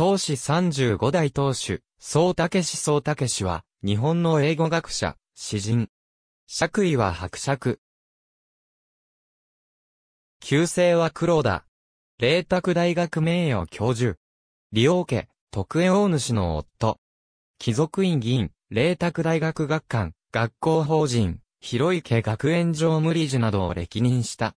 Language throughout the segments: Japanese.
当氏35代当主、宗武氏宗武氏は、日本の英語学者、詩人。爵位は伯爵。旧姓は黒田。麗澤大学名誉教授。利王家、徳江大主の夫。貴族院議員、麗澤大学学館、学校法人、広池学園常務理事などを歴任した。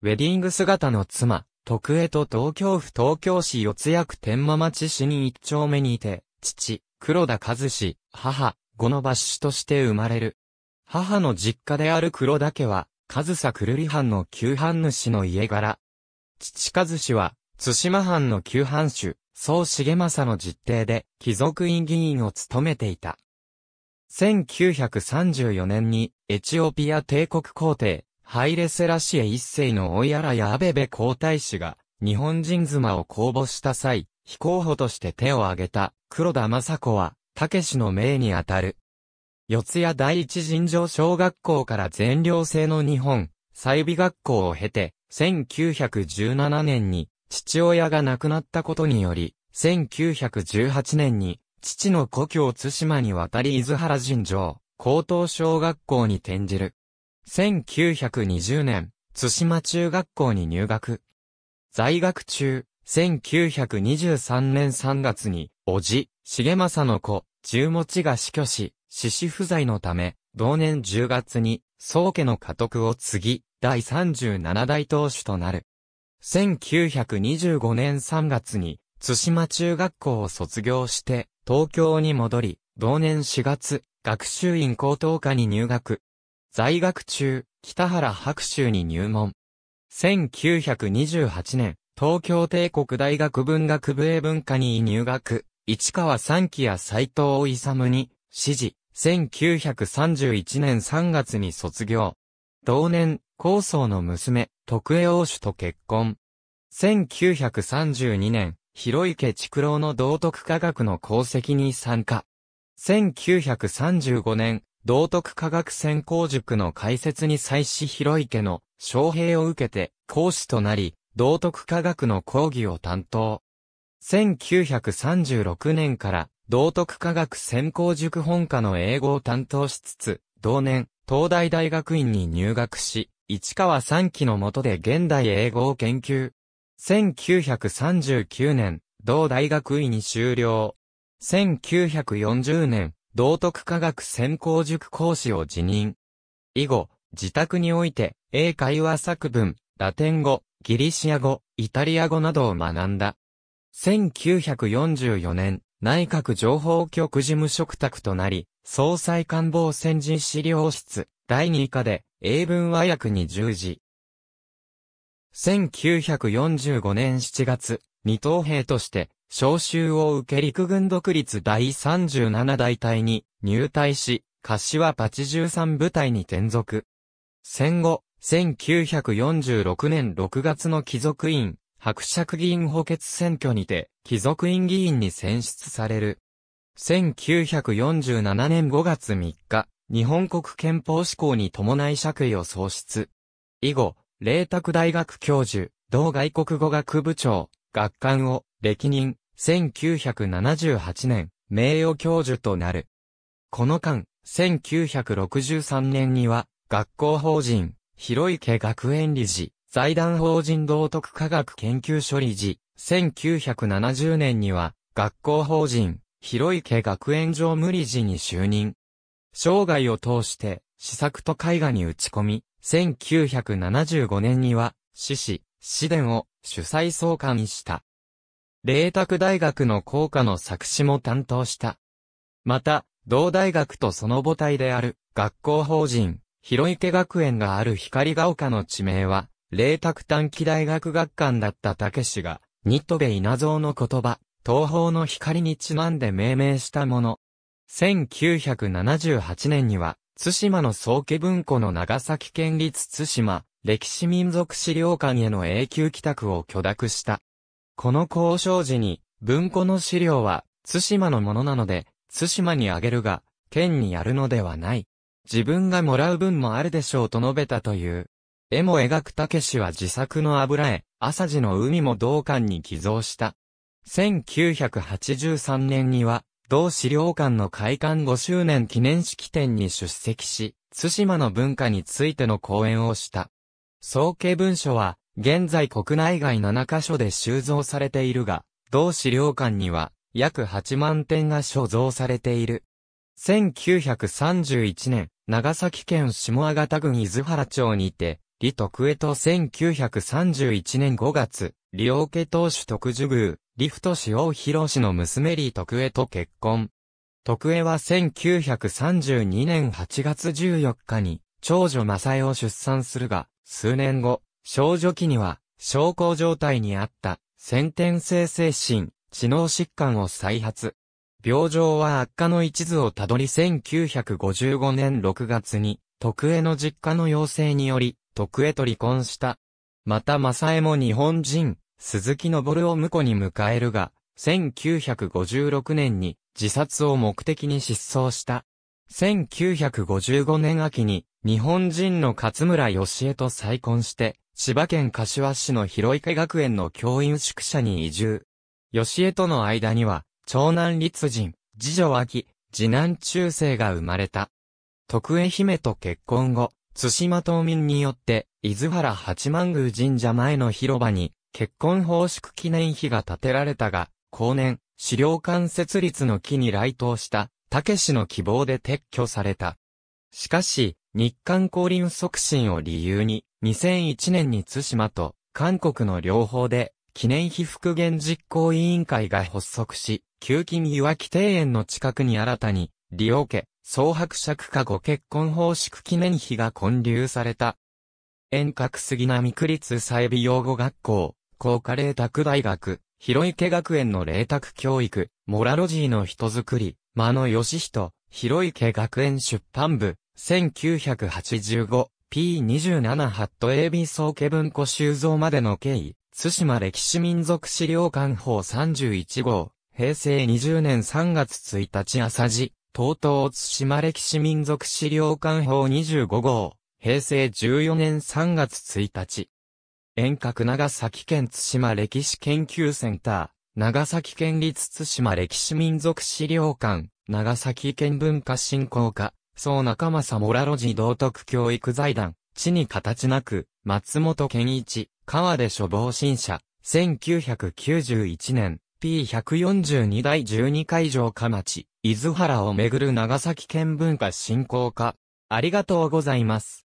ウェディング姿の妻、徳江と東京府東京市四谷区天満町市に一丁目にいて、父、黒田和氏、母、五の橋氏として生まれる。母の実家である黒田家は、上佐くるり藩の旧藩主の家柄。父和氏は、津島藩の旧藩主、総重政の実定で、貴族院議員を務めていた。1934年に、エチオピア帝国皇帝、ハイレセラシエ一世のオイアやアベベ皇太子が、日本人妻を公募した際、非候補として手を挙げた、黒田正子は、たけしの命にあたる。四谷第一尋常小学校から全寮制の日本、再美学校を経て、1917年に、父親が亡くなったことにより、1918年に、父の故郷津島に渡り伊豆原尋常、高等小学校に転じる。1920年、津島中学校に入学。在学中、1923年3月に、叔父、重政の子、十持ちが死去し、死死不在のため、同年10月に、宗家の家督を継ぎ、第37代当主となる。1925年3月に、津島中学校を卒業して、東京に戻り、同年4月、学習院高等科に入学。在学中、北原白州に入門。1928年、東京帝国大学文学部へ文化に入学、市川三喜や斎藤勇に、指示、1931年3月に卒業。同年、高僧の娘、徳江王主と結婚。1932年、広池畜郎の道徳科学の功績に参加。1935年、道徳科学専攻塾の開設に際し広池の招聘を受けて講師となり、道徳科学の講義を担当。1936年から道徳科学専攻塾本科の英語を担当しつつ、同年、東大大学院に入学し、市川三期の下で現代英語を研究。1939年、同大学院に修了。1940年、道徳科学専攻塾講師を辞任。以後、自宅において、英会話作文、ラテン語、ギリシア語、イタリア語などを学んだ。1944年、内閣情報局事務職宅となり、総裁官房戦時資料室、第2課で、英文和訳に従事。1945年7月、二等兵として、召集を受け陸軍独立第37大隊に入隊し、柏83部隊に転属。戦後、1946年6月の貴族院、伯爵議員補欠選挙にて、貴族院議員に選出される。1947年5月3日、日本国憲法施行に伴い爵位を創出。以後、麗卓大学教授、同外国語学部長、学官を歴任、1978年、名誉教授となる。この間、1963年には、学校法人、広池学園理事、財団法人道徳科学研究所理事、1970年には、学校法人、広池学園常務理事に就任。生涯を通して、試作と絵画に打ち込み、1975年には、獅子、詩伝を主催創刊した。霊卓大学の校歌の作詞も担当した。また、同大学とその母体である学校法人、広池学園がある光が丘の地名は、霊卓短期大学学館だった武氏が、ニットベ稲造の言葉、東方の光にちなんで命名したもの。1978年には、津島の宗家文庫の長崎県立津島、歴史民族資料館への永久帰宅を許諾した。この交渉時に、文庫の資料は、津島のものなので、津島にあげるが、県にやるのではない。自分がもらう分もあるでしょうと述べたという。絵も描くたけしは自作の油絵、朝地の海も同館に寄贈した。1983年には、同資料館の開館5周年記念式典に出席し、津島の文化についての講演をした。総計文書は、現在国内外7カ所で収蔵されているが、同資料館には約8万点が所蔵されている。1931年、長崎県下縣郡伊豆原町にて、李徳江と1931年5月、李王家当主徳寿宮、李太志王広氏の娘李徳江と結婚。徳江は1932年8月14日に、長女正江を出産するが、数年後、少女期には、症候状態にあった、先天性精神、知能疾患を再発。病状は悪化の一途をたどり1955年6月に、徳江の実家の要請により、徳江と離婚した。また正江も日本人、鈴木昇を婿に迎えるが、1956年に自殺を目的に失踪した。1955年秋に日本人の勝村義江と再婚して千葉県柏市の広池学園の教員宿舎に移住。吉江との間には、長男立人、次女秋、次男中世が生まれた。徳江姫と結婚後、津島島民によって、伊豆原八幡宮神社前の広場に、結婚奉祝記念碑が建てられたが、後年、資料館設立の木に来島した、武けの希望で撤去された。しかし、日韓交流促進を理由に、2001年に津島と韓国の両方で、記念碑復元実行委員会が発足し、旧金岩木庭園の近くに新たに、利用家、総伯爵家ご結婚方式記念碑が建立された。遠隔杉並区立西美養護学校、高科霊卓大学、広池学園の霊卓教育、モラロジーの人づくり、間野義人、広池学園出版部、1985、P27 ハット AB 総家文庫収蔵までの経緯、津島歴史民族資料館法31号、平成20年3月1日朝時、東東津島歴史民族資料館法25号、平成14年3月1日。遠隔長崎県津島歴史研究センター、長崎県立津島歴史民族資料館、長崎県文化振興課、総仲正モラロジ道徳教育財団、地に形なく、松本健一、川出処防新社、1991年、P142 第12会場下町、伊豆原をめぐる長崎県文化振興課。ありがとうございます。